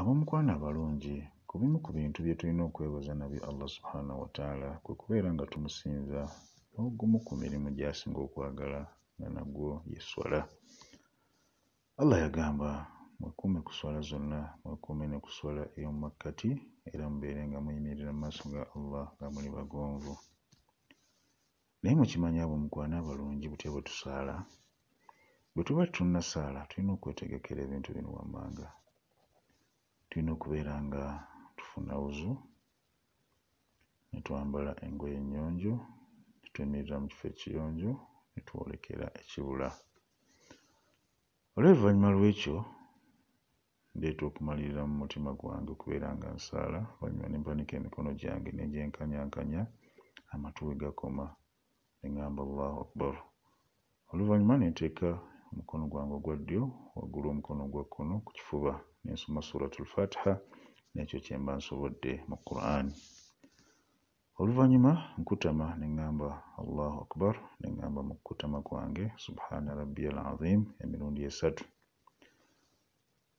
abomukwana abalungi ku bimu ku bintu bye tulina okwebaza nabyo allah subhanahu wataala kwe kubeera nga tumusinza ogumu ku mirimu gyasinga okwagala nga nagwo yeswala allah yagamba mwekuume ku swala zonna mwekuume ne ku swala ey'omumakkati era mubeere nga muyimirira mu maaso ga allah nga muli bagonvu naye mukimanyi abo mukwana abalungi butya bwe tusaala bwe tuba tunasaala tulina okwetegekera ebintu bino wammanga tulina okubeera nga tufuna wuzu netwambala engoye ennyonjo netwemirira mu kifo ekiyonjo netwolekera ekibula olwoluvannyuma lwekyo ndeeta okumalirira mu mutima gwange okubeera nga nsaala oluvannyuma ne mpanika emikono gyange negyenkanyankanya amatu we gakoma eŋŋamba bubaho bbalu oluvannyuma neteeka omukono gwange ogwa ddyo waggulu omukono gwa kkono ku kifuba nensoma suratul fatiha nekyo kyemba nsobodde mu qur'an oluvanyuma nkutama neŋŋamba allahu akbar neŋŋamba mu kkutama kwange subhana rabbi al azim emirundi esatu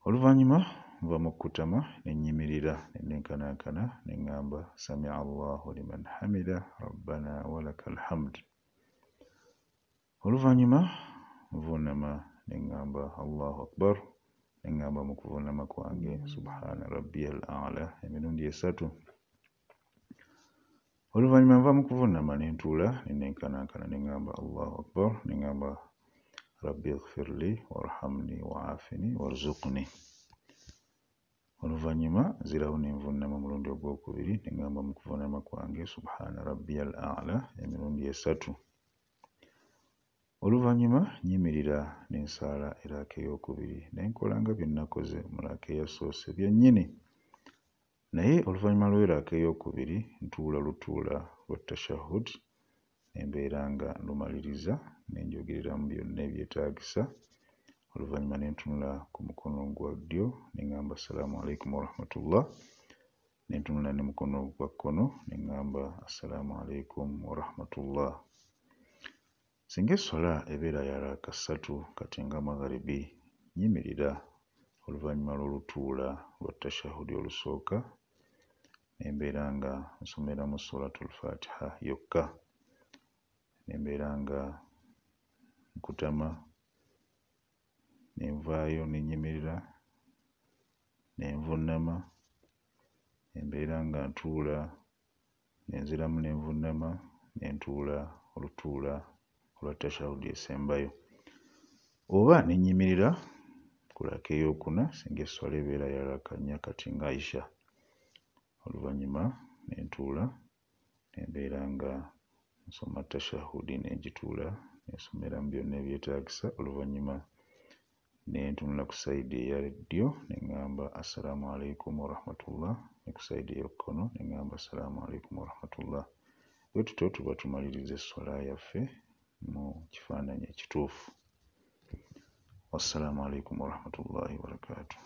oluvanyuma nva mu kkutama nenyimirira nenenkanankana neŋŋamba samia llahu liman hamida rabbana walaka alhamd oluvanyuma vunama neŋŋamba allahu akbar neŋŋamba mu kuvunama kwange subhana rabbiyal ala emirundi esatu oluvanyuma nva mu kuvunama nentuula nenenkanankana neŋŋamba allahu akbar neŋŋamba rabbi ghfirli warhamni waafini warzukni oluvanyuma nzirawo nenvunama omulundi ogwokubiri neŋŋamba mu kuvunama kwange subhana rabbiyal ala emirundi esatu oluvannyuma nyimirira ne nsaala eraaka ey'okubiri naye nkola nga bye nnakoze mu raaka eyasoose byennyini naye oluvannyuma lw'eraaka ey'okubiri ntuula lutuula lwa tashahud nembeera nga lumaliriza nenjogereramu byonna ebyetaagisa oluvannyuma nentunula ku mukono gwa ddyo nengamba assalaamu alaikum warahmatullah nentunula ne mukono gwa kkono nengamba assalaamu alaikum warahmatullah Singa eswala ebeera ya laakasatu kati nga magalibi, nnyimirira oluvannyuma lw'olutuula lwa tashahudi olusooka ne mbeera nga nsomera mu suulatul faatiha yokka ne mbeera nga nkutama ne nvaayo ne nnyimirira ne nvunama ne mbeera nga ntuula ne nziramu ne nvunama ne ntuula olutuula olwa tashaludi esembayo oba nenyimirira ku laka eyokuna singa eswala ebeera yalakanya kati nga aisha oluvanyuma nentuula nembeera nga nsoma tashahudi negituula nesomera mu byonna ebyetagisa oluvanyuma nentunula ku saidi eya reddyo neŋŋamba assalaamu aleikum warahmatullah ne ku saidi eyokkono neŋŋamba assalaamu aleikum warahmatullah bwe tutyo tuba tumaliriza esswala yaffe mu kifaananyi ekituufu wassalamu alaikum warahmatullahi wabarakatuh